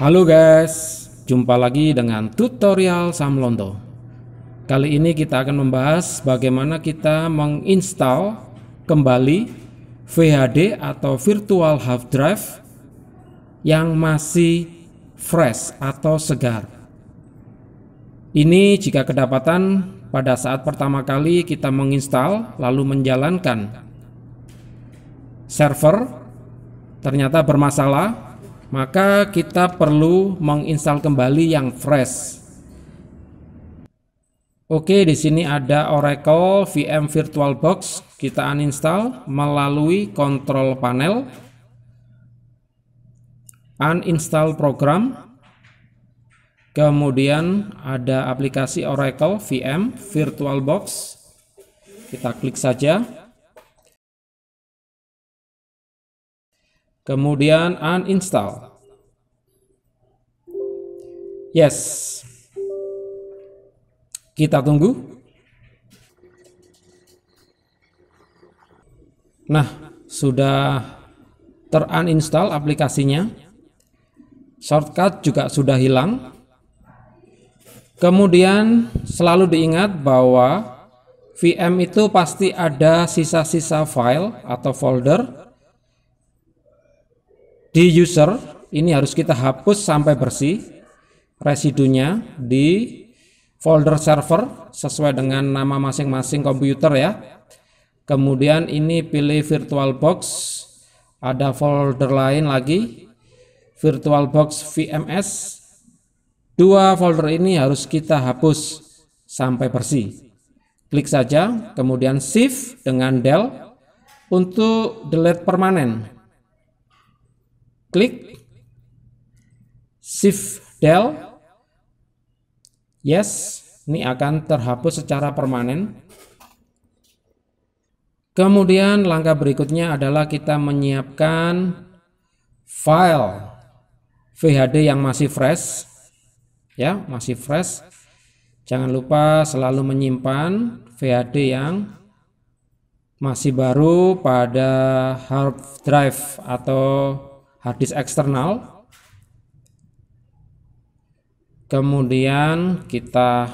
Halo guys, jumpa lagi dengan tutorial Sam Londo. Kali ini kita akan membahas bagaimana kita menginstal kembali VHD atau virtual hard drive yang masih fresh atau segar. Ini jika kedapatan pada saat pertama kali kita menginstal lalu menjalankan server ternyata bermasalah maka kita perlu menginstal kembali yang fresh. Oke, di sini ada Oracle VM VirtualBox. Kita uninstall melalui Control panel. Uninstall program. Kemudian ada aplikasi Oracle VM VirtualBox. Kita klik saja. Kemudian uninstall. Yes. Kita tunggu. Nah, sudah teruninstall aplikasinya. Shortcut juga sudah hilang. Kemudian selalu diingat bahwa VM itu pasti ada sisa-sisa file atau folder di user. Ini harus kita hapus sampai bersih residunya di folder server sesuai dengan nama masing-masing komputer ya. Kemudian ini pilih VirtualBox, ada folder lain lagi VirtualBox VMS. Dua folder ini harus kita hapus sampai bersih. Klik saja, kemudian Shift dengan Del untuk delete permanen. Klik Shift Del yes, ini akan terhapus secara permanen. Kemudian langkah berikutnya adalah kita menyiapkan file VHD yang masih fresh. Ya, masih fresh. Jangan lupa selalu menyimpan VHD yang masih baru pada hard drive atau hard disk eksternal kemudian kita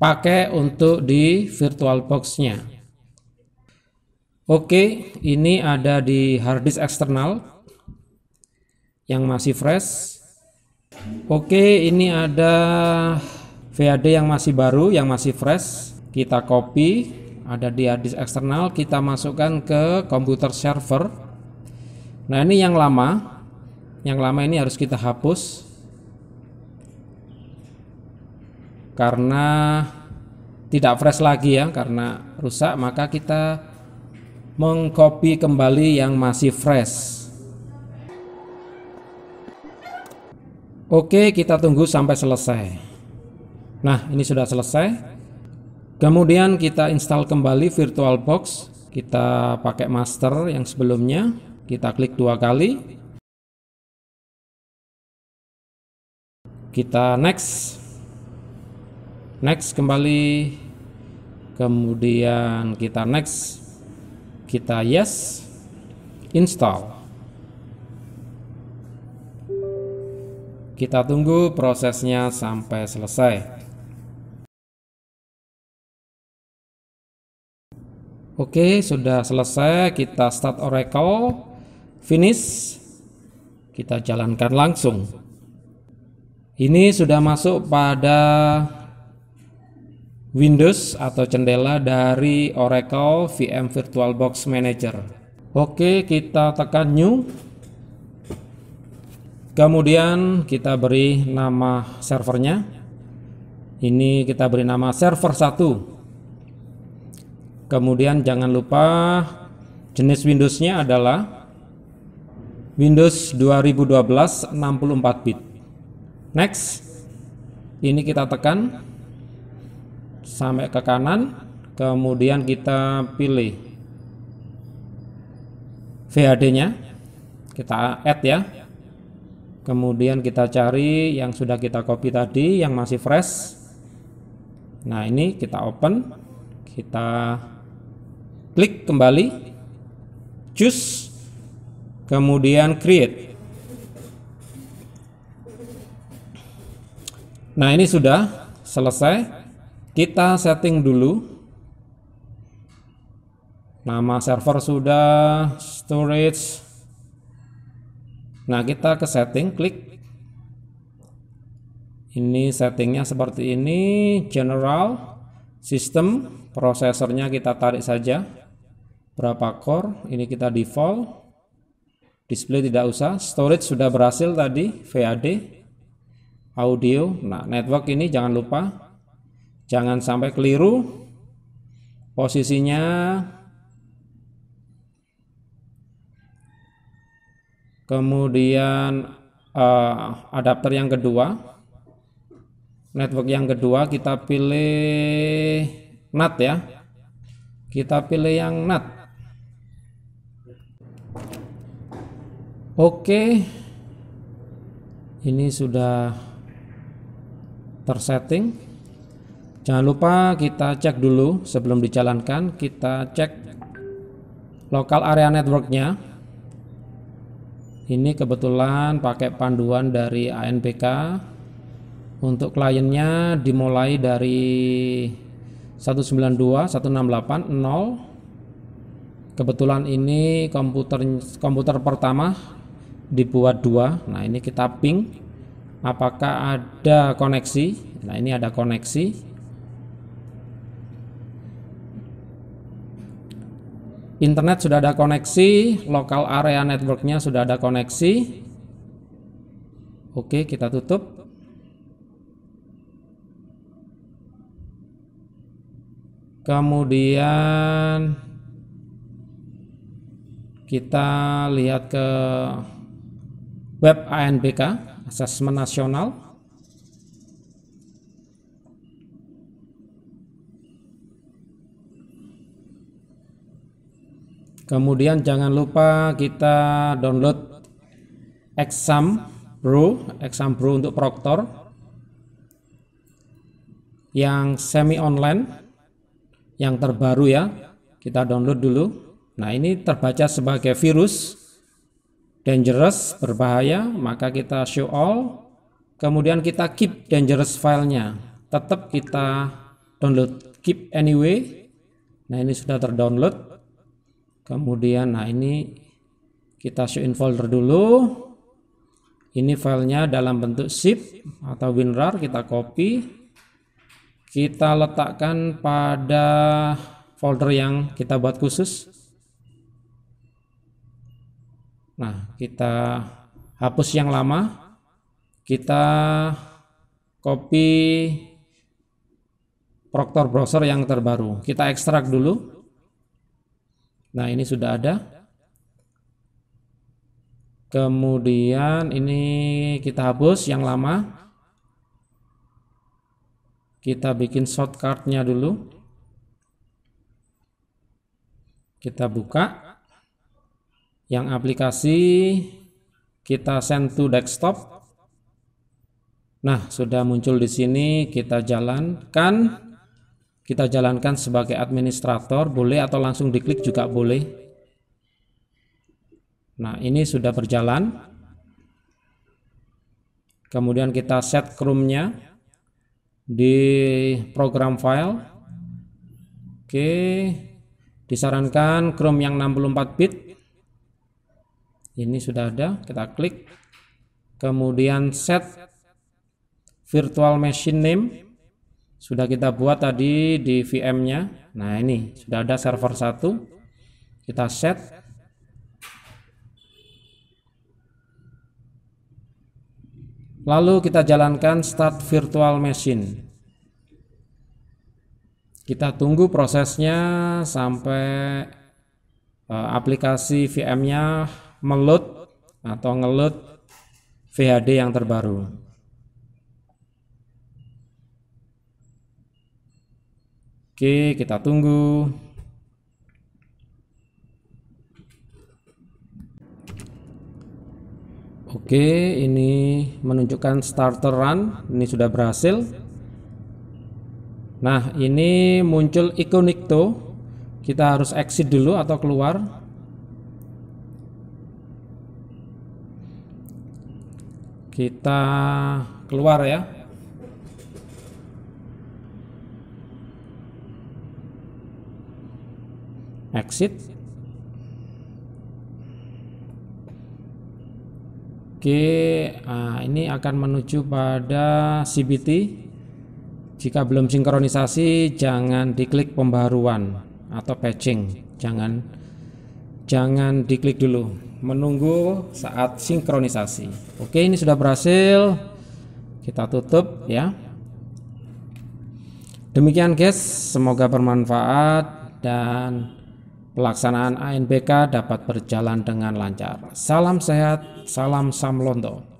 pakai untuk di virtual boxnya oke ini ada di harddisk eksternal yang masih fresh oke ini ada VAD yang masih baru yang masih fresh kita copy ada di harddisk eksternal kita masukkan ke komputer server nah ini yang lama yang lama ini harus kita hapus karena tidak fresh lagi ya karena rusak maka kita mengcopy kembali yang masih fresh Oke kita tunggu sampai selesai Nah ini sudah selesai kemudian kita install kembali VirtualBox kita pakai master yang sebelumnya kita klik dua kali kita next next kembali kemudian kita next kita yes install kita tunggu prosesnya sampai selesai Oke, sudah selesai. Kita start Oracle, finish. Kita jalankan langsung. Ini sudah masuk pada Windows atau jendela dari Oracle VM VirtualBox Manager. Oke, kita tekan new. Kemudian kita beri nama servernya. Ini kita beri nama server 1. Kemudian jangan lupa jenis Windows-nya adalah Windows 2012 64 bit next ini kita tekan sampai ke kanan kemudian kita pilih VHD nya kita add ya kemudian kita cari yang sudah kita copy tadi yang masih fresh nah ini kita open kita klik kembali choose kemudian create Nah, ini sudah selesai. Kita setting dulu. Nama server sudah, storage. Nah, kita ke setting, klik. Ini settingnya seperti ini, general, System prosesornya kita tarik saja. Berapa core, ini kita default. Display tidak usah, storage sudah berhasil tadi, VAD audio. Nah, network ini jangan lupa jangan sampai keliru posisinya kemudian uh, adapter yang kedua network yang kedua kita pilih NAT ya kita pilih yang NAT oke ini sudah tersetting jangan lupa kita cek dulu sebelum dijalankan kita cek lokal area networknya ini kebetulan pakai panduan dari ANPK untuk kliennya dimulai dari 192.168.0 kebetulan ini komputer komputer pertama dibuat dua nah ini kita ping apakah ada koneksi nah ini ada koneksi internet sudah ada koneksi lokal area networknya sudah ada koneksi oke kita tutup Kemudian kita lihat ke web ANBK asesmen nasional Kemudian jangan lupa kita download Exam Pro, Exam Pro untuk proktor yang semi online yang terbaru ya. Kita download dulu. Nah, ini terbaca sebagai virus dangerous berbahaya maka kita show all kemudian kita keep dangerous filenya tetap kita download keep anyway nah ini sudah terdownload kemudian nah ini kita show in folder dulu ini filenya dalam bentuk zip atau winrar kita copy kita letakkan pada folder yang kita buat khusus Nah, kita hapus yang lama. Kita copy Proctor browser yang terbaru. Kita ekstrak dulu. Nah, ini sudah ada. Kemudian ini kita hapus yang lama. Kita bikin shortcutnya dulu. Kita buka yang aplikasi kita send to desktop. Nah, sudah muncul di sini kita jalankan kita jalankan sebagai administrator boleh atau langsung diklik juga boleh. Nah, ini sudah berjalan. Kemudian kita set Chrome-nya di program file. Oke. Disarankan Chrome yang 64 bit ini sudah ada kita klik kemudian set virtual machine name sudah kita buat tadi di VM nya nah ini sudah ada server satu, kita set lalu kita jalankan start virtual machine kita tunggu prosesnya sampai eh, aplikasi VM nya melut atau ngelut VHD yang terbaru. Oke, kita tunggu. Oke, ini menunjukkan starter run. Ini sudah berhasil. Nah, ini muncul ikon Nikto. Kita harus exit dulu atau keluar. kita keluar ya exit Oke nah ini akan menuju pada CBT jika belum sinkronisasi jangan diklik pembaruan atau patching jangan jangan diklik dulu menunggu saat sinkronisasi. Oke, ini sudah berhasil. Kita tutup ya. Demikian guys, semoga bermanfaat dan pelaksanaan ANBK dapat berjalan dengan lancar. Salam sehat, salam samlondo.